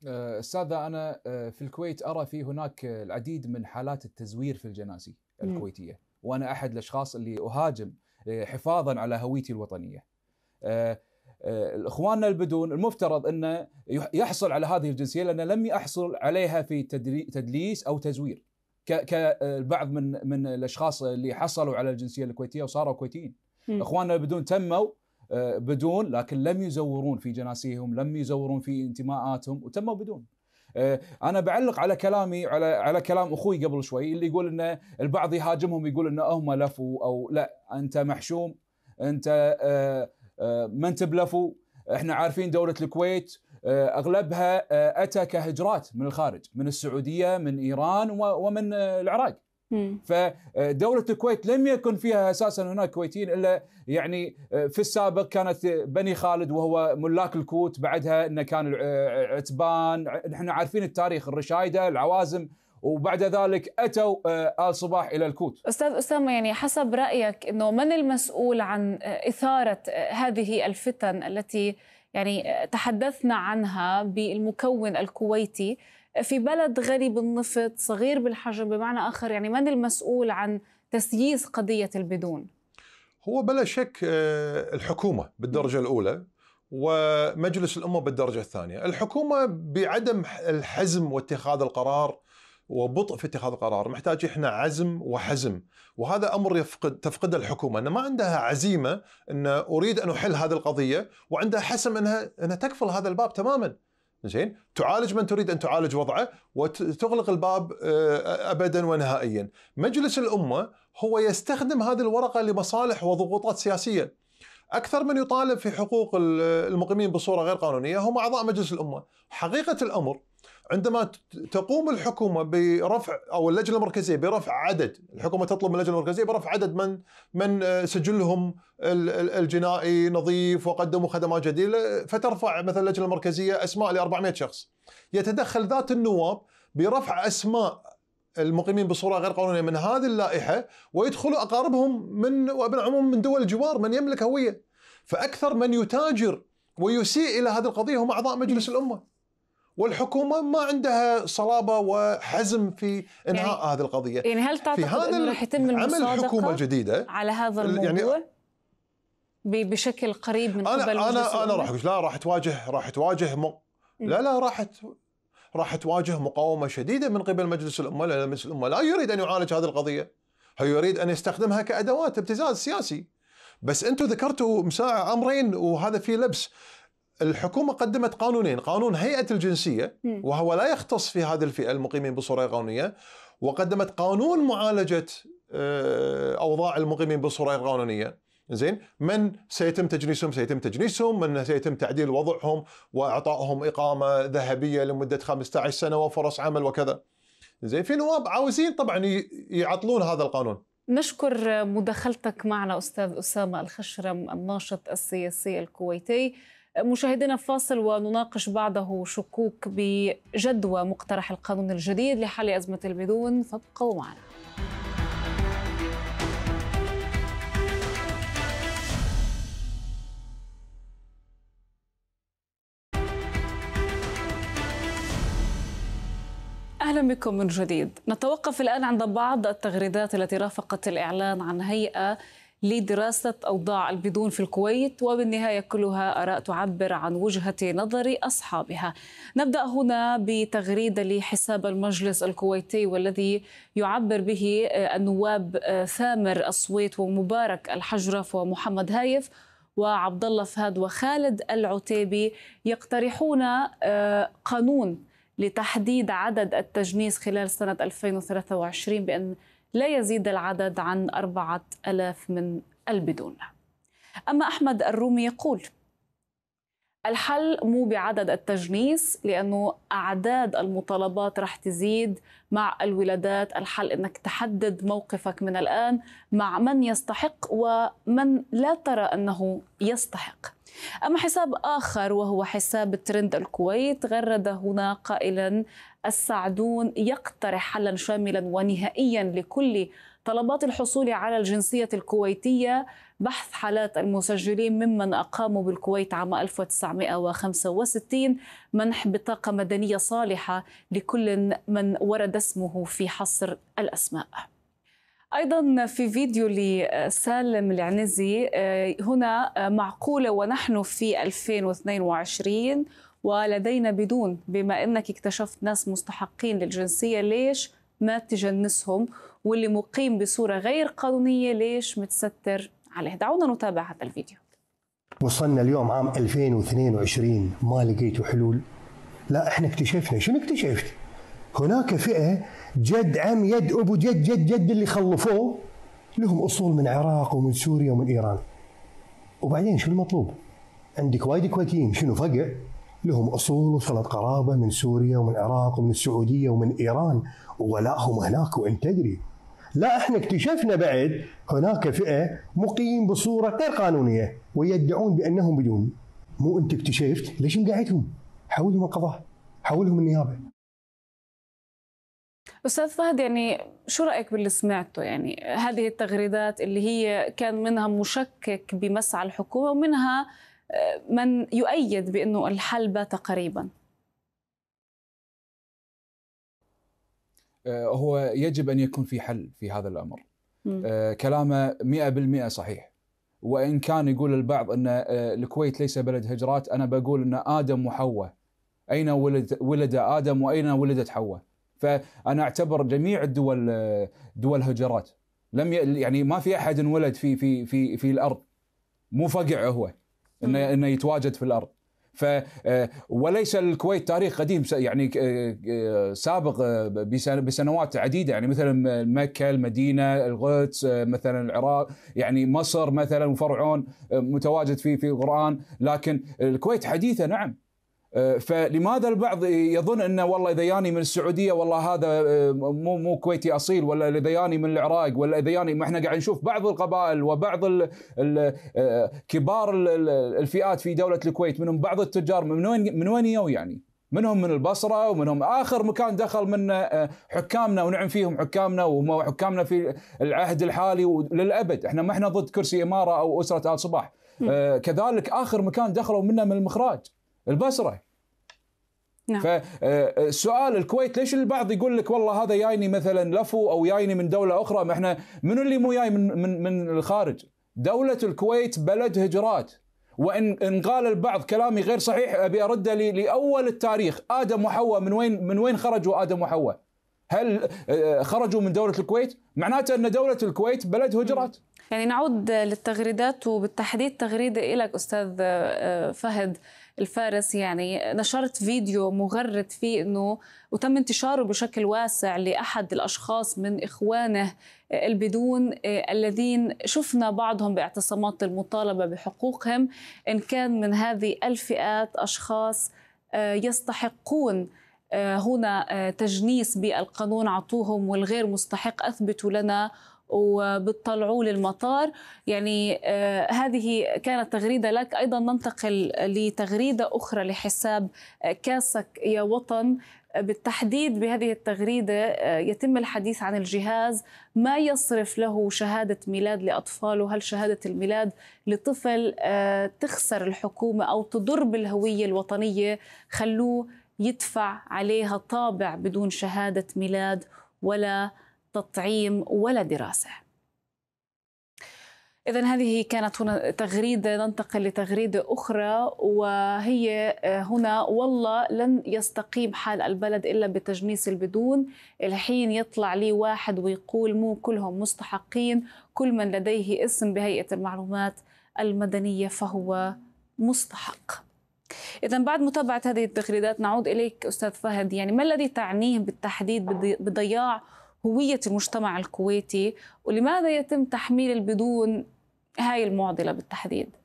آه، استاذه انا آه، في الكويت ارى في هناك العديد من حالات التزوير في الجنازي الكويتيه وانا احد الاشخاص اللي اهاجم آه، حفاظا على هويتي الوطنيه. اخواننا البدون المفترض انه يحصل على هذه الجنسيه لانه لم يحصل عليها في تدليس او تزوير. كبعض من من الاشخاص اللي حصلوا على الجنسيه الكويتيه وصاروا كويتيين. اخواننا البدون تموا آه، بدون لكن لم يزورون في جناسيهم لم يزورون في انتماءاتهم وتموا بدون آه، انا بعلق على كلامي على على كلام اخوي قبل شوي اللي يقول ان البعض يهاجمهم يقول ان هم لفوا او لا انت محشوم انت آه، ما انت بلفوا احنا عارفين دوله الكويت اغلبها اتى كهجرات من الخارج من السعوديه من ايران ومن العراق فدولة الكويت لم يكن فيها أساسا هناك كويتيين إلا يعني آه، في السابق كانت بني خالد وهو ملاك الكوت بعدها أنه كان آه، عتبان نحن عارفين التاريخ الرشايدة العوازم وبعد ذلك اتوا آه، ال صباح الى الكوت. استاذ اسامه يعني حسب رايك انه من المسؤول عن اثاره هذه الفتن التي يعني تحدثنا عنها بالمكون الكويتي في بلد غني بالنفط صغير بالحجم بمعنى آخر يعني من المسؤول عن تسييس قضية البدون؟ هو بلا شك آه، الحكومة بالدرجة الأولى ومجلس الأمة بالدرجة الثانية الحكومة بعدم الحزم واتخاذ القرار وبطء في اتخاذ القرار محتاج احنا عزم وحزم وهذا امر يفقد تفقد الحكومه ان ما عندها عزيمه ان اريد ان احل هذه القضيه وعندها حسم انها انها تكفل هذا الباب تماما زين تعالج من تريد ان تعالج وضعه وتغلق الباب آه، ابدا ونهائيا مجلس الامه هو يستخدم هذه الورقه لمصالح وضغوطات سياسيه اكثر من يطالب في حقوق المقيمين بصوره غير قانونيه هم اعضاء مجلس الامه حقيقه الامر عندما تقوم الحكومه برفع او اللجنه المركزيه برفع عدد الحكومه تطلب من اللجنه المركزيه برفع عدد من من آه، سجلهم الجنائي نظيف وقدموا خدمات جديده فترفع مثلا اللجنه المركزيه اسماء ل 400 شخص يتدخل ذات النواب برفع اسماء المقيمين بصوره غير قانونيه من هذه اللائحه ويدخلوا اقاربهم من وابناء عموم من دول الجوار من يملك هويه فاكثر من يتاجر ويسيء الى هذه القضيه هم اعضاء مجلس الامه والحكومه ما عندها صلابه وحزم في انهاء يعني هذه القضيه يعني هل تعتقد في هذا انه راح يتم عمل حكومه جديده على هذا يعني الموضوع يعني بشكل قريب من أنا قبل انا انا راح لا راح تواجه راح تواجه م... لا لا راح ت... راح تواجه مقاومه شديده من قبل مجلس الامه لان مجلس الامه لا يريد ان يعالج هذه القضيه هو يريد ان يستخدمها كادوات ابتزاز سياسي بس انتم ذكرتوا مساعة امرين وهذا فيه لبس الحكومة قدمت قانونين قانون هيئة الجنسية وهو لا يختص في هذه الفئة المقيمين بصورة قانونية وقدمت قانون معالجة آه، أوضاع المقيمين بصورة قانونية زين من سيتم تجنيسهم سيتم تجنيسهم من سيتم تعديل وضعهم واعطائهم اقامه ذهبيه لمده 15 سنه وفرص عمل وكذا زين في نواب عاوزين طبعا يعطلون هذا القانون نشكر مداخلتك معنا استاذ اسامه الخشرم الناشط السياسي الكويتي مشاهدينا فاصل ونناقش بعده شكوك بجدوى مقترح القانون الجديد لحل أزمة البدون فابقوا معنا اهلا بكم من جديد. نتوقف الان عند بعض التغريدات التي رافقت الاعلان عن هيئه لدراسة أوضاع البدون في الكويت وبالنهاية كلها آراء تعبر عن وجهة نظر أصحابها نبدأ هنا بتغريدة لحساب المجلس الكويتي والذي يعبر به آه، النواب آه، ثامر الصويت ومبارك الحجرف ومحمد هايف وعبد الله فهد وخالد العتيبي يقترحون آه، قانون لتحديد عدد التجنيس خلال سنة 2023 بأن لا يزيد العدد عن أربعة ألاف من البدون أما أحمد الرومي يقول الحل مو بعدد التجنيس لأنه أعداد المطالبات رح تزيد مع الولادات الحل أنك تحدد موقفك من الآن مع من يستحق ومن لا ترى أنه يستحق أما حساب آخر وهو حساب ترند الكويت غرد هنا قائلا السعدون يقترح حلا شاملا ونهائيا لكل طلبات الحصول على الجنسية الكويتية بحث حالات المسجلين ممن أقاموا بالكويت عام 1965 منح بطاقة مدنية صالحة لكل من ورد اسمه في حصر الأسماء أيضا في فيديو لسالم العنزي آه، هنا آه، معقولة ونحن في 2022 ولدينا بدون بما أنك اكتشفت ناس مستحقين للجنسية ليش ما تجنسهم واللي مقيم بصورة غير قانونية ليش متستر عليه دعونا نتابع هذا الفيديو وصلنا اليوم عام 2022 ما لقيتوا حلول لا احنا اكتشفنا شنو اكتشفت هناك فئة جد عم يد ابو جد جد جد اللي خلفوه لهم اصول من العراق ومن سوريا ومن ايران وبعدين شو المطلوب؟ عندك وايد كويتيين شنو فقع لهم اصول وصلت قرابه من سوريا ومن العراق ومن السعوديه ومن ايران وولائهم هناك وانت تدري لا احنا اكتشفنا بعد هناك فئه مقيم بصوره غير قانونيه ويدعون بانهم بدون مو انت اكتشفت ليش مقعدهم؟ حولهم القضاء حولهم النيابه استاذ فهد يعني شو رايك باللي سمعته يعني هذه التغريدات اللي هي كان منها مشكك بمسعى الحكومه ومنها آه، من يؤيد بانه الحل بات قريبا آه، هو يجب ان يكون في حل في هذا الامر م. آه، كلامه 100% صحيح وان كان يقول البعض ان الكويت ليس بلد هجرات انا بقول ان ادم وحواء اين ولد ولد ادم واين ولدت حواء فانا اعتبر جميع الدول دول هجرات لم يعني ما في احد انولد في في في في الارض مو فقع هو انه انه يتواجد في الارض ف آه، وليس الكويت تاريخ قديم يعني آه، آه، سابق بسنوات عديده يعني مثلا مكه المدينه القدس مثلا العراق يعني مصر مثلا وفرعون متواجد في في القران لكن الكويت حديثه نعم آه، فلماذا البعض يظن انه والله اذا ياني من السعوديه والله هذا آه، مو مو كويتي اصيل ولا اذا ياني من العراق ولا اذا ياني ما احنا قاعد نشوف بعض القبائل وبعض الـ الـ آه، كبار الـ الفئات في دوله الكويت منهم بعض التجار من وين من وين يو يعني؟ منهم من البصرة ومنهم آخر مكان دخل من حكامنا ونعم فيهم حكامنا وهم حكامنا في العهد الحالي وللأبد احنا ما احنا ضد كرسي إمارة أو أسرة آل صباح كذلك آخر مكان دخلوا منه من المخراج البصرة نعم. فسؤال آه، آه، الكويت ليش البعض يقول لك والله هذا يايني مثلا لفو او يايني من دوله اخرى ما احنا منو اللي مو جاي من, من من الخارج؟ دوله الكويت بلد هجرات وان ان قال البعض كلامي غير صحيح ابي ارده لاول التاريخ ادم وحواء من وين من وين خرجوا ادم وحواء؟ هل آه، خرجوا من دوله الكويت؟ معناته ان دوله الكويت بلد هجرات. يعني نعود للتغريدات وبالتحديد تغريده لك استاذ فهد الفارس يعني نشرت فيديو مغرد فيه انه وتم انتشاره بشكل واسع لاحد الاشخاص من اخوانه آه، البدون آه، الذين شفنا بعضهم باعتصامات المطالبه بحقوقهم ان كان من هذه الفئات اشخاص آه، يستحقون هنا تجنيس بالقانون عطوهم والغير مستحق اثبتوا لنا وبتطلعوه للمطار يعني آه، هذه كانت تغريدة لك أيضا ننتقل لتغريدة أخرى لحساب آه، كاسك يا وطن بالتحديد بهذه التغريدة آه، يتم الحديث عن الجهاز ما يصرف له شهادة ميلاد لأطفاله هل شهادة الميلاد لطفل تخسر الحكومة أو تضر بالهوية الوطنية خلوه يدفع عليها طابع بدون شهادة ميلاد ولا تطعيم ولا دراسه إذا هذه كانت هنا تغريدة ننتقل لتغريدة أخرى وهي آه، هنا والله لن يستقيم حال البلد إلا بتجنيس البدون الحين يطلع لي واحد ويقول مو كلهم مستحقين كل من لديه اسم بهيئة المعلومات المدنية فهو مستحق إذا بعد متابعة هذه التغريدات نعود إليك أستاذ فهد يعني ما الذي تعنيه بالتحديد بضياع هوية المجتمع الكويتي ولماذا يتم تحميل البدون هاي المعضلة بالتحديد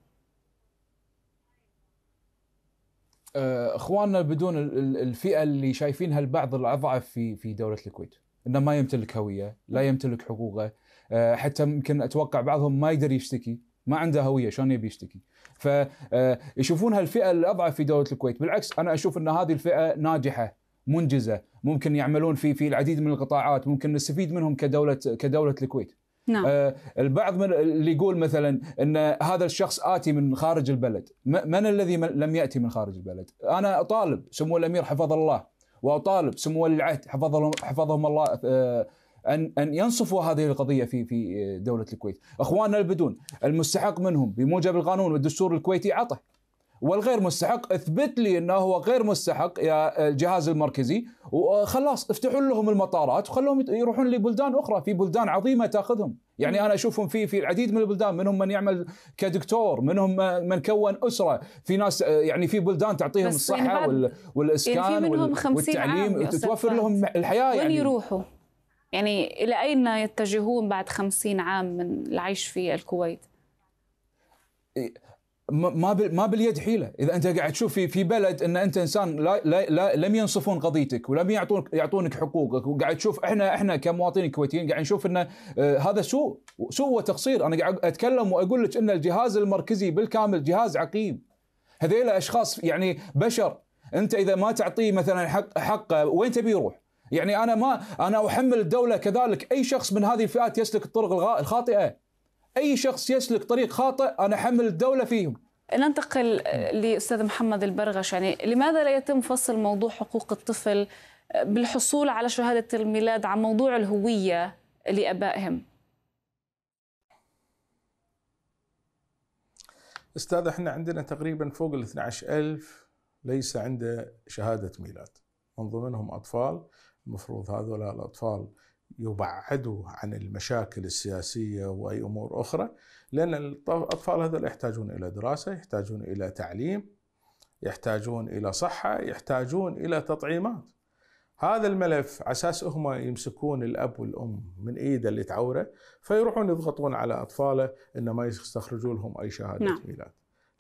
آه، اخواننا بدون الفئه اللي شايفينها البعض الاضعف في في دوله الكويت انه ما يمتلك هويه، لا يمتلك حقوقه، آه، حتى يمكن اتوقع بعضهم ما يقدر يشتكي، ما عنده هويه شلون يبي يشتكي؟ فيشوفونها آه، الفئه الاضعف في دوله الكويت، بالعكس انا اشوف ان هذه الفئه ناجحه منجزه، ممكن يعملون في في العديد من القطاعات، ممكن نستفيد منهم كدوله كدوله الكويت. نعم. آه البعض من اللي يقول مثلا ان هذا الشخص اتي من خارج البلد، من الذي لم ياتي من خارج البلد؟ انا اطالب سمو الامير حفظه الله واطالب سمو ولي العهد حفظهم حفظهم الله آه ان ان ينصفوا هذه القضيه في في آه، دوله الكويت، اخواننا البدون المستحق منهم بموجب القانون والدستور الكويتي عطه والغير مستحق اثبت لي انه هو غير مستحق يا آه، الجهاز المركزي وخلاص آه، افتحوا لهم المطارات وخلوهم يروحون لبلدان اخرى في بلدان عظيمه تاخذهم يعني انا اشوفهم في في العديد من البلدان منهم من يعمل كدكتور منهم آه، من كون اسره في ناس يعني في بلدان تعطيهم الصحه يعني وال والاسكان يعني في منهم والتعليم توفر لهم الحياه يعني وين يروحوا يعني الى اين يتجهون بعد خمسين عام من العيش في الكويت ما ما باليد حيله اذا انت قاعد تشوف في في بلد ان انت انسان لا, لا, لا لم ينصفون قضيتك ولم يعطونك يعطونك حقوقك وقاعد تشوف احنا احنا كمواطنين كويتيين قاعد نشوف ان آه، هذا سوء سوء وتقصير انا قاعد اتكلم واقول لك ان الجهاز المركزي بالكامل جهاز عقيم هذيلا اشخاص يعني بشر انت اذا ما تعطيه مثلا حق حقه وين تبي يروح؟ يعني انا ما انا احمل الدوله كذلك اي شخص من هذه الفئات يسلك الطرق الخاطئه اي شخص يسلك طريق خاطئ انا احمل الدوله فيهم ننتقل آه، لاستاذ محمد البرغش يعني لماذا لا يتم فصل موضوع حقوق الطفل آه، بالحصول على شهاده الميلاد عن موضوع الهويه لابائهم استاذ احنا عندنا تقريبا فوق ال 12000 ليس عنده شهاده ميلاد من ضمنهم اطفال المفروض هذول الاطفال يبعدوا عن المشاكل السياسية وأي أمور أخرى لأن الأطفال هذول يحتاجون إلى دراسة يحتاجون إلى تعليم يحتاجون إلى صحة يحتاجون إلى تطعيمات هذا الملف أساس هم يمسكون الأب والأم من إيده اللي تعوره فيروحون يضغطون على أطفاله إن ما يستخرجوا لهم أي شهادة نعم. ميلاد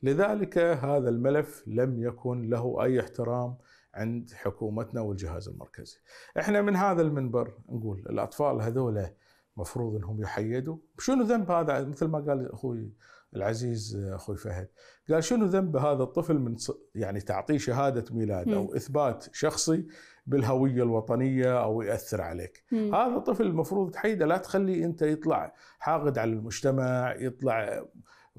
لذلك هذا الملف لم يكن له أي احترام عند حكومتنا والجهاز المركزي احنا من هذا المنبر نقول الاطفال هذولا مفروض انهم يحيدوا شنو ذنب هذا مثل ما قال اخوي العزيز اخوي فهد قال شنو ذنب هذا الطفل من يعني تعطيه شهاده ميلاد او اثبات شخصي بالهويه الوطنيه او ياثر عليك مم. هذا الطفل المفروض تحيده لا تخليه انت يطلع حاقد على المجتمع يطلع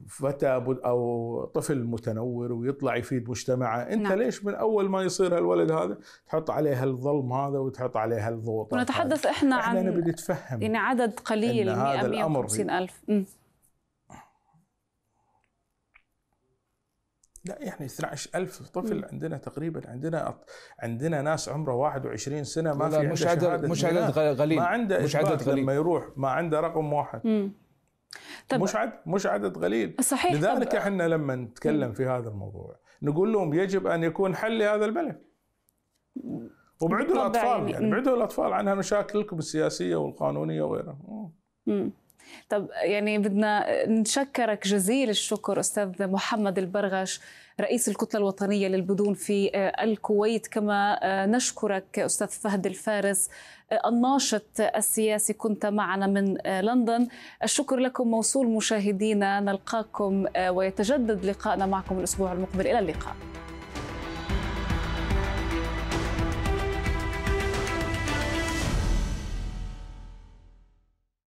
فتى او طفل متنور ويطلع يفيد مجتمعه انت نعم. ليش من اول ما يصير هالولد هذا تحط عليه هالظلم هذا وتحط عليه الضغوط ونتحدث احنا, احنا عن نبي نتفهم يعني عدد قليل من هذا الامر ألف لا يعني 12000 طفل م. عندنا تقريبا عندنا عندنا ناس عمره 21 سنه ما في مش عدد مش عدد غليل ما عنده مش عدد غليل لما يروح ما عنده رقم واحد م. مش عدد مش عدد قليل صحيح لذلك احنا لما نتكلم في هذا الموضوع نقول لهم يجب ان يكون حل لهذا البلد وابعدوا الاطفال يعني, يعني، بعدوا ابعدوا الاطفال عنها مشاكلكم السياسيه والقانونيه وغيرها طب يعني بدنا نشكرك جزيل الشكر استاذ محمد البرغش رئيس الكتله الوطنيه للبدون في الكويت كما نشكرك استاذ فهد الفارس الناشط السياسي كنت معنا من آه، لندن الشكر لكم موصول مشاهدينا نلقاكم آه، ويتجدد لقائنا معكم الأسبوع المقبل إلى اللقاء